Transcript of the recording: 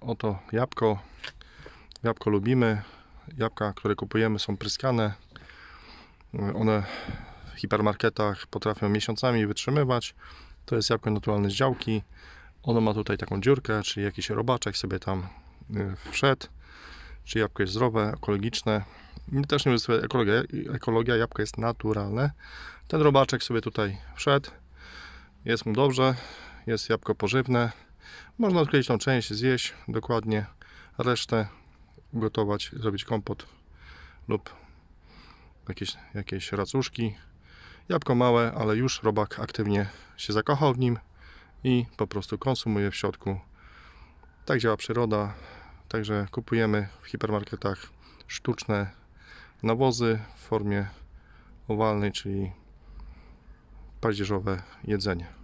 Oto jabłko. Jabłko lubimy. Jabłka, które kupujemy są pryskane. One w hipermarketach potrafią miesiącami wytrzymywać. To jest jabłko naturalne z działki. Ono ma tutaj taką dziurkę, czyli jakiś robaczek sobie tam y, wszedł. Czy jabłko jest zdrowe, ekologiczne. I też nie jest ekologia, ekologia, jabłko jest naturalne. Ten robaczek sobie tutaj wszedł. Jest mu dobrze, jest jabłko pożywne. Można odkleić tą część, zjeść dokładnie, resztę gotować, zrobić kompot lub jakieś, jakieś racuszki. Jabłko małe, ale już robak aktywnie się zakochał w nim i po prostu konsumuje w środku. Tak działa przyroda, także kupujemy w hipermarketach sztuczne nawozy w formie owalnej, czyli paździerzowe jedzenie.